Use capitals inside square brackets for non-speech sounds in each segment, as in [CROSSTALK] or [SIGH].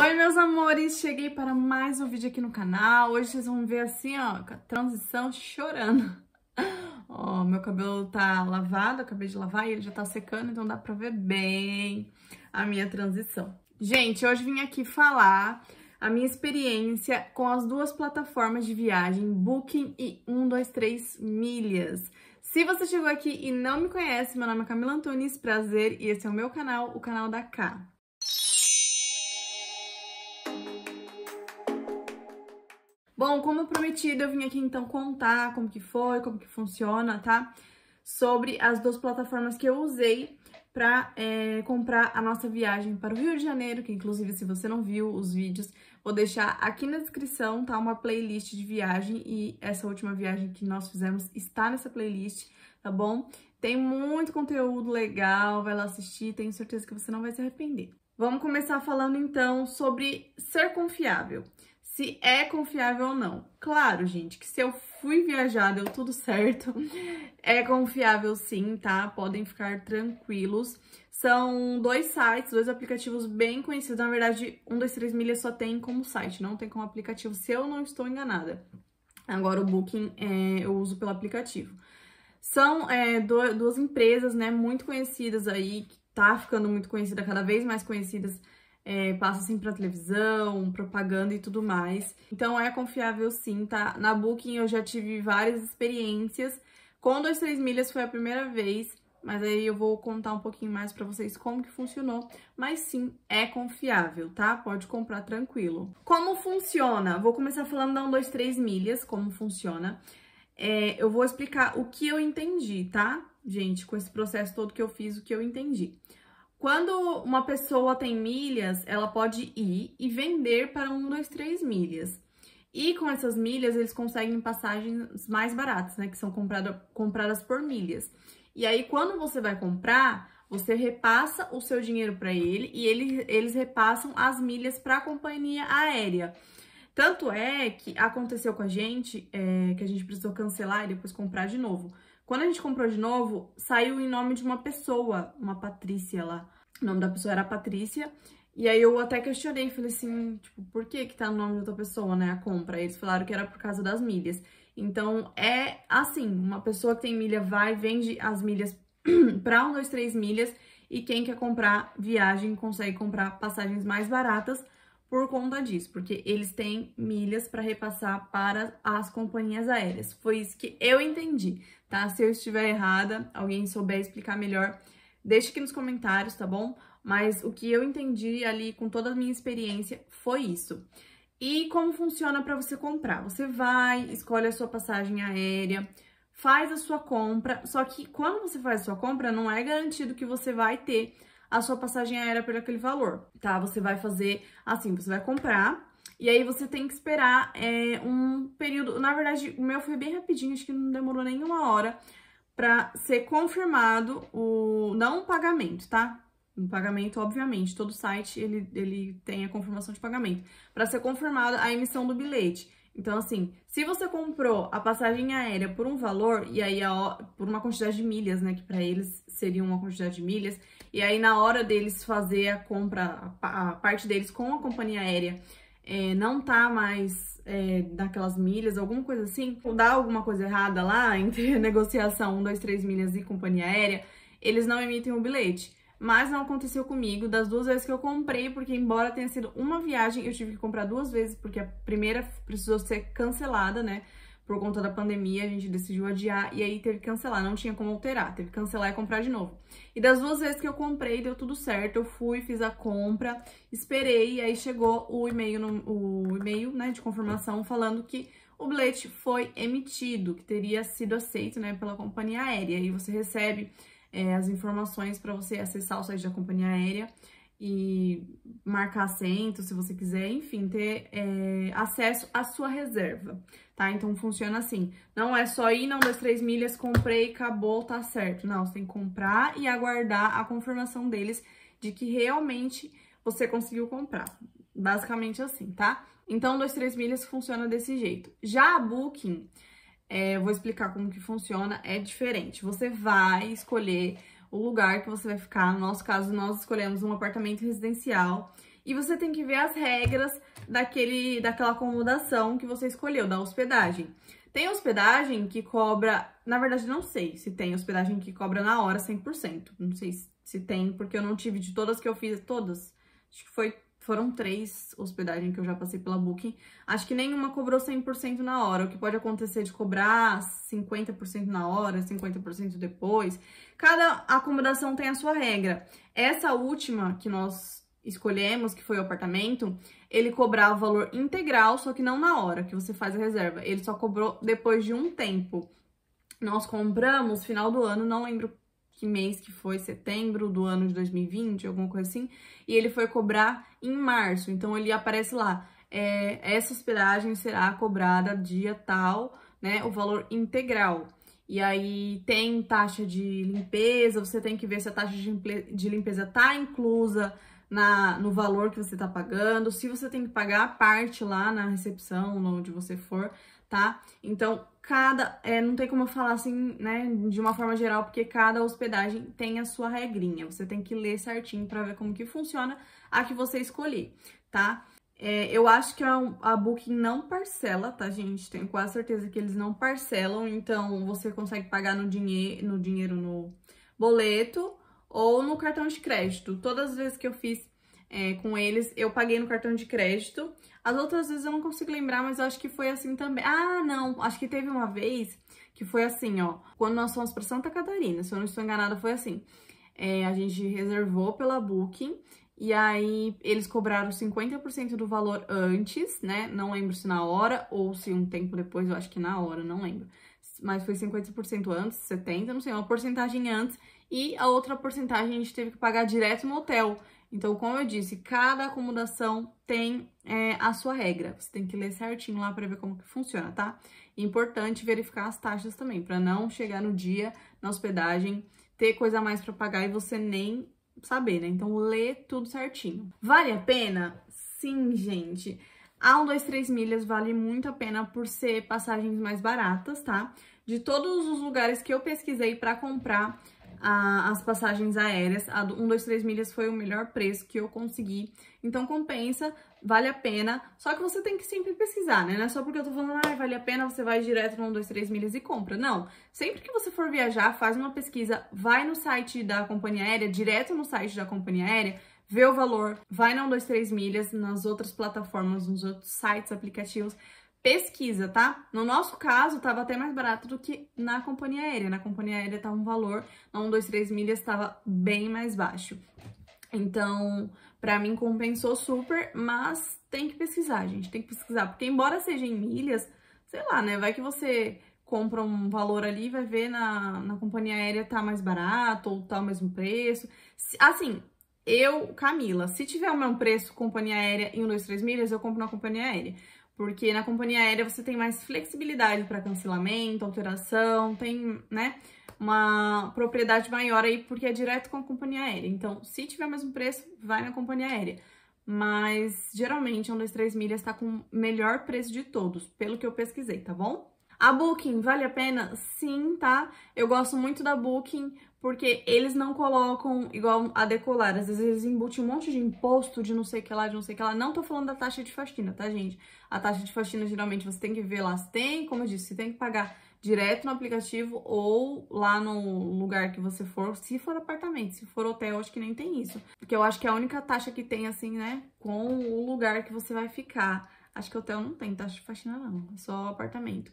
Oi, meus amores! Cheguei para mais um vídeo aqui no canal. Hoje vocês vão ver assim, ó, com a transição chorando. [LAUGHS] Ó, meu cabelo tá lavado, acabei de lavar e ele já tá secando, então dá pra ver bem a minha transição. Gente, hoje vim aqui falar a minha experiência com as duas plataformas de viagem, Booking e 123 Milhas. Se você chegou aqui e não me conhece, meu nome é Camila Antunes, prazer, e esse é o meu canal, o canal da K. Bom, como prometido, eu vim aqui então contar como que foi, como que funciona, tá? Sobre as duas plataformas que eu usei para é, comprar a nossa viagem para o Rio de Janeiro, que inclusive se você não viu os vídeos, vou deixar aqui na descrição, tá? Uma playlist de viagem e essa última viagem que nós fizemos está nessa playlist, tá bom? Tem muito conteúdo legal, vai lá assistir, tenho certeza que você não vai se arrepender. Vamos começar falando então sobre ser confiável se é confiável ou não. Claro, gente, que se eu fui viajar, deu tudo certo, [LAUGHS] é confiável sim, tá? Podem ficar tranquilos. São dois sites, dois aplicativos bem conhecidos. Na verdade, 123 Milhas só tem como site, não tem como aplicativo, se eu não estou enganada. Agora o Booking é, eu uso pelo aplicativo. São é, duas empresas, né, muito conhecidas aí, que tá ficando muito conhecida, cada vez mais conhecidas, é, passa assim pra televisão, propaganda e tudo mais. Então é confiável sim, tá? Na Booking eu já tive várias experiências. Com 2, 3 milhas foi a primeira vez, mas aí eu vou contar um pouquinho mais pra vocês como que funcionou. Mas sim, é confiável, tá? Pode comprar tranquilo. Como funciona? Vou começar falando da 1, 2, 3 milhas, como funciona. É, eu vou explicar o que eu entendi, tá? Gente, com esse processo todo que eu fiz, o que eu entendi. Quando uma pessoa tem milhas, ela pode ir e vender para um, dois, três milhas. E com essas milhas, eles conseguem passagens mais baratas, né? Que são comprado, compradas por milhas. E aí, quando você vai comprar, você repassa o seu dinheiro para ele e ele, eles repassam as milhas para a companhia aérea. Tanto é que aconteceu com a gente, é, que a gente precisou cancelar e depois comprar de novo. Quando a gente comprou de novo, saiu em nome de uma pessoa, uma Patrícia lá. O nome da pessoa era Patrícia. E aí eu até questionei, falei assim, tipo, por que que tá no nome de outra pessoa, né, a compra? Eles falaram que era por causa das milhas. Então, é assim, uma pessoa que tem milha vai, vende as milhas [CLEARS THROAT] para um, dois, três milhas e quem quer comprar viagem consegue comprar passagens mais baratas por conta disso, porque eles têm milhas para repassar para as companhias aéreas. Foi isso que eu entendi, tá? Se eu estiver errada, alguém souber explicar melhor, Deixe aqui nos comentários, tá bom? Mas o que eu entendi ali com toda a minha experiência foi isso. E como funciona para você comprar? Você vai, escolhe a sua passagem aérea, faz a sua compra, só que quando você faz a sua compra, não é garantido que você vai ter a sua passagem aérea por aquele valor, tá? Você vai fazer assim, você vai comprar, e aí você tem que esperar é, um período... Na verdade, o meu foi bem rapidinho, acho que não demorou nem uma hora, para ser confirmado o não o pagamento, tá? O pagamento, obviamente, todo site ele, ele tem a confirmação de pagamento, para ser confirmada a emissão do bilhete. Então, assim, se você comprou a passagem aérea por um valor, e aí a, por uma quantidade de milhas, né? Que para eles seria uma quantidade de milhas, e aí na hora deles fazer a compra, a, a parte deles com a companhia aérea, é, não tá mais é, daquelas milhas, alguma coisa assim, ou dá alguma coisa errada lá [LAUGHS] entre negociação 1, 2, 3 milhas e companhia aérea, eles não emitem o bilhete. Mas não aconteceu comigo das duas vezes que eu comprei, porque embora tenha sido uma viagem, eu tive que comprar duas vezes, porque a primeira precisou ser cancelada, né? por conta da pandemia, a gente decidiu adiar e aí teve que cancelar, não tinha como alterar, teve que cancelar e comprar de novo. E das duas vezes que eu comprei, deu tudo certo, eu fui, fiz a compra, esperei, e aí chegou o e-mail, no, o e-mail né, de confirmação falando que o bilhete foi emitido, que teria sido aceito né, pela companhia aérea. E você recebe é, as informações para você acessar o site da companhia aérea e marcar assento, se você quiser, enfim, ter é, acesso à sua reserva, tá? Então, funciona assim, não é só ir, não, das três milhas, comprei, acabou, tá certo. Não, você tem que comprar e aguardar a confirmação deles de que realmente você conseguiu comprar, basicamente assim, tá? Então, dois, três milhas funciona desse jeito. Já a Booking, é, vou explicar como que funciona, é diferente. Você vai escolher o lugar que você vai ficar. No nosso caso, nós escolhemos um apartamento residencial. E você tem que ver as regras daquele, daquela acomodação que você escolheu, da hospedagem. Tem hospedagem que cobra... Na verdade, não sei se tem hospedagem que cobra na hora 100%. Não sei se tem, porque eu não tive de todas que eu fiz. Todas? Acho que foi foram três hospedagens que eu já passei pela Booking. Acho que nenhuma cobrou 100% na hora. O que pode acontecer de cobrar 50% na hora, 50% depois. Cada acomodação tem a sua regra. Essa última que nós escolhemos, que foi o apartamento, ele cobrava o valor integral, só que não na hora que você faz a reserva. Ele só cobrou depois de um tempo. Nós compramos final do ano, não lembro que mês que foi, setembro do ano de 2020, alguma coisa assim, e ele foi cobrar em março. Então ele aparece lá, é, essa hospedagem será cobrada dia tal, né, o valor integral. E aí tem taxa de limpeza, você tem que ver se a taxa de limpeza tá inclusa na, no valor que você tá pagando, se você tem que pagar a parte lá na recepção, onde você for, tá? Então, cada. É, não tem como eu falar assim, né, de uma forma geral, porque cada hospedagem tem a sua regrinha. Você tem que ler certinho para ver como que funciona a que você escolher, tá? É, eu acho que a, a, Booking não parcela, tá, gente? Tenho quase certeza que eles não parcelam, então você consegue pagar no, dinhe no dinheiro no boleto ou no cartão de crédito. Todas as vezes que eu fiz é, com eles, eu paguei no cartão de crédito. As outras vezes eu não consigo lembrar, mas eu acho que foi assim também. Ah, não, acho que teve uma vez que foi assim, ó. Quando nós fomos para Santa Catarina, se eu não estou enganada, foi assim. É, a gente reservou pela Booking e aí eles cobraram 50% do valor antes, né? Não lembro se na hora ou se um tempo depois, eu acho que na hora, não lembro. Mas foi 50% antes, 70%, não sei, uma porcentagem antes. E a outra porcentagem a gente teve que pagar direto no hotel. Então, como eu disse, cada acomodação tem é, a sua regra. Você tem que ler certinho lá para ver como que funciona, tá? Importante verificar as taxas também, para não chegar no dia na hospedagem ter coisa a mais para pagar e você nem saber, né? Então, lê tudo certinho. Vale a pena? Sim, gente. A 1, 2, 3 milhas vale muito a pena por ser passagens mais baratas, tá? De todos os lugares que eu pesquisei para comprar, a, as passagens aéreas. A do 123 milhas foi o melhor preço que eu consegui. Então compensa, vale a pena. Só que você tem que sempre pesquisar, né? Não é só porque eu tô falando, ah, vale a pena, você vai direto no 123 milhas e compra. Não. Sempre que você for viajar, faz uma pesquisa, vai no site da companhia aérea, direto no site da companhia aérea, vê o valor, vai na 123 milhas, nas outras plataformas, nos outros sites, aplicativos, pesquisa, tá? No nosso caso, tava até mais barato do que na companhia aérea. Na companhia aérea tava um valor, na 1, 2, 3 milhas tava bem mais baixo. Então, para mim compensou super, mas tem que pesquisar, gente, tem que pesquisar. Porque embora seja em milhas, sei lá, né, vai que você compra um valor ali vai ver na, na companhia aérea tá mais barato ou tá o mesmo preço. assim, eu, Camila, se tiver o mesmo preço companhia aérea em 1, 2, 3 milhas, eu compro na companhia aérea. Porque na companhia aérea você tem mais flexibilidade para cancelamento, alteração, tem, né, uma propriedade maior aí, porque é direto com a companhia aérea. Então, se tiver o mesmo preço, vai na companhia aérea. Mas, geralmente, um, 1, 2, 3 milhas está com o melhor preço de todos, pelo que eu pesquisei, tá bom? A Booking vale a pena? Sim, tá? Eu gosto muito da Booking porque eles não colocam igual a decolar. Às vezes eles embutem um monte de imposto de não sei o que lá, de não sei o que lá. Não tô falando da taxa de faxina, tá, gente? A taxa de faxina, geralmente, você tem que ver lá se tem, como eu disse, você tem que pagar direto no aplicativo ou lá no lugar que você for, se for apartamento, se for hotel, acho que nem tem isso. Porque eu acho que é a única taxa que tem, assim, né, com o lugar que você vai ficar. Acho que hotel não tem taxa de faxina, não, é só apartamento.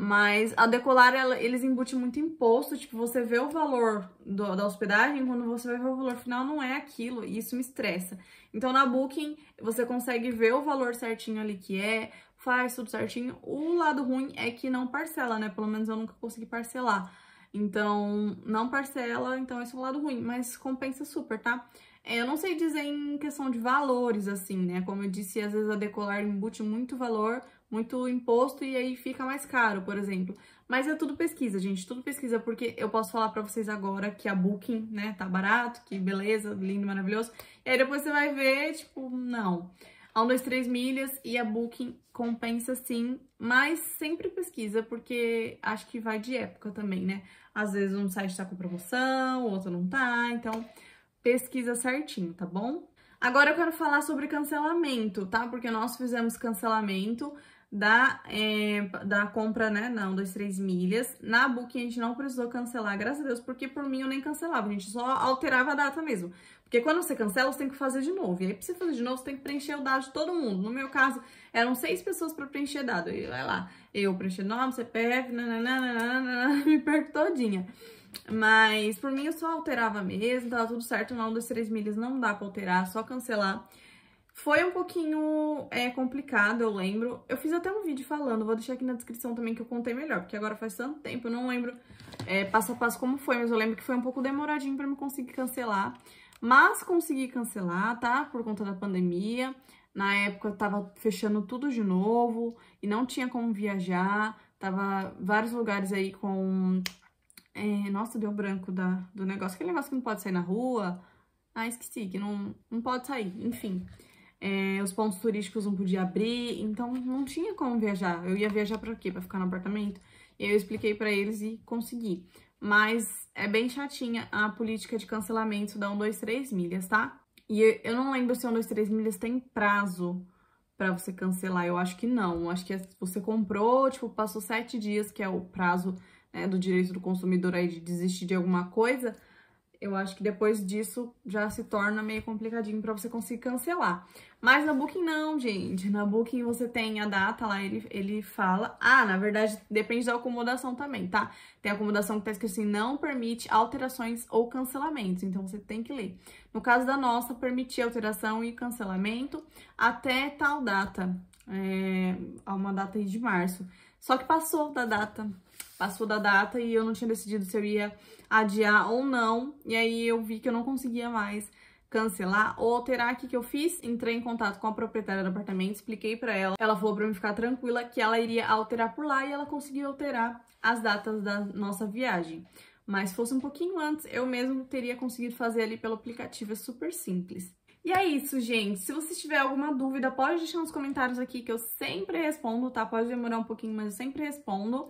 Mas a decolar, ela, eles embutem muito imposto. Tipo, você vê o valor do, da hospedagem, quando você vai ver o valor final, não é aquilo. E isso me estressa. Então, na Booking, você consegue ver o valor certinho ali que é, faz tudo certinho. O lado ruim é que não parcela, né? Pelo menos eu nunca consegui parcelar. Então, não parcela, então esse é o lado ruim. Mas compensa super, tá? É, eu não sei dizer em questão de valores, assim, né? Como eu disse, às vezes a decolar embute muito valor muito imposto e aí fica mais caro, por exemplo. Mas é tudo pesquisa, gente, tudo pesquisa, porque eu posso falar para vocês agora que a Booking, né, tá barato, que beleza, lindo, maravilhoso. E aí depois você vai ver, tipo, não. A 1, 2, 3 milhas e a Booking compensa sim, mas sempre pesquisa, porque acho que vai de época também, né? Às vezes um site tá com promoção, o outro não tá, então pesquisa certinho, tá bom? Agora eu quero falar sobre cancelamento, tá? Porque nós fizemos cancelamento, da, é, da compra, né, não, 2, 3 milhas. Na Booking a gente não precisou cancelar, graças a Deus, porque por mim eu nem cancelava, a gente só alterava a data mesmo. Porque quando você cancela, você tem que fazer de novo. E aí, pra você fazer de novo, você tem que preencher o dado de todo mundo. No meu caso, eram seis pessoas pra preencher dado. E vai lá, eu preenchi nome, CPF, nananana, [LAUGHS] me perco todinha. Mas por mim eu só alterava mesmo, tava tudo certo. Não, um, dois, três milhas não dá pra alterar, só cancelar. Foi um pouquinho é, complicado, eu lembro. Eu fiz até um vídeo falando, vou deixar aqui na descrição também que eu contei melhor, porque agora faz tanto tempo, eu não lembro é, passo a passo como foi, mas eu lembro que foi um pouco demoradinho pra eu conseguir cancelar. Mas consegui cancelar, tá? Por conta da pandemia. Na época eu tava fechando tudo de novo e não tinha como viajar. Tava vários lugares aí com... É, nossa, deu branco da, do negócio. Aquele negócio que não pode sair na rua. Ah, esqueci, que não, não pode sair. Enfim é, os pontos turísticos não podia abrir, então não tinha como viajar. Eu ia viajar para quê? Para ficar no apartamento? E aí eu expliquei para eles e consegui. Mas é bem chatinha a política de cancelamento da 123 milhas, tá? E eu não lembro se a 123 milhas tem prazo para você cancelar. Eu acho que não. Eu acho que é, você comprou, tipo, passou sete dias, que é o prazo né, do direito do consumidor aí de desistir de alguma coisa eu acho que depois disso já se torna meio complicadinho para você conseguir cancelar. Mas na Booking não, gente. Na Booking você tem a data lá, ele, ele fala... Ah, na verdade, depende da acomodação também, tá? Tem acomodação que tá escrito assim, não permite alterações ou cancelamentos. Então, você tem que ler. No caso da nossa, permitir alteração e cancelamento até tal data. É, uma data aí de março. Só que passou da data passou da data e eu não tinha decidido se eu ia adiar ou não. E aí eu vi que eu não conseguia mais cancelar ou alterar. O que, que eu fiz? Entrei em contato com a proprietária do apartamento, expliquei para ela. Ela falou para me ficar tranquila que ela iria alterar por lá e ela conseguiu alterar as datas da nossa viagem. Mas se fosse um pouquinho antes, eu mesmo teria conseguido fazer ali pelo aplicativo, é super simples. E é isso, gente. Se você tiver alguma dúvida, pode deixar nos comentários aqui que eu sempre respondo, tá? Pode demorar um pouquinho, mas eu sempre respondo.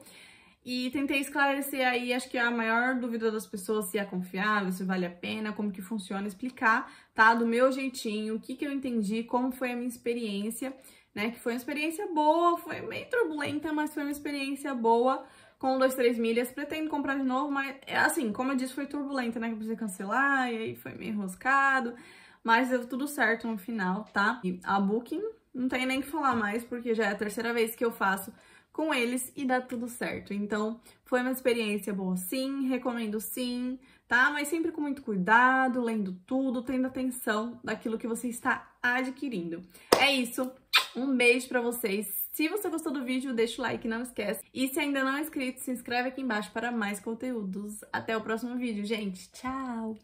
E tentei esclarecer aí, acho que a maior dúvida das pessoas se é confiável, se vale a pena, como que funciona, explicar, tá? Do meu jeitinho, o que, que eu entendi, como foi a minha experiência, né? Que foi uma experiência boa, foi meio turbulenta, mas foi uma experiência boa com 2, 3 milhas. Pretendo comprar de novo, mas é assim, como eu disse, foi turbulenta, né? Que eu precisei cancelar, e aí foi meio enroscado. Mas deu tudo certo no final, tá? E a Booking, não tem nem que falar mais, porque já é a terceira vez que eu faço com eles e dá tudo certo. Então, foi uma experiência boa sim, recomendo sim, tá? Mas sempre com muito cuidado, lendo tudo, tendo atenção daquilo que você está adquirindo. É isso. Um beijo para vocês. Se você gostou do vídeo, deixa o like, não esquece. E se ainda não é inscrito, se inscreve aqui embaixo para mais conteúdos. Até o próximo vídeo, gente. Tchau!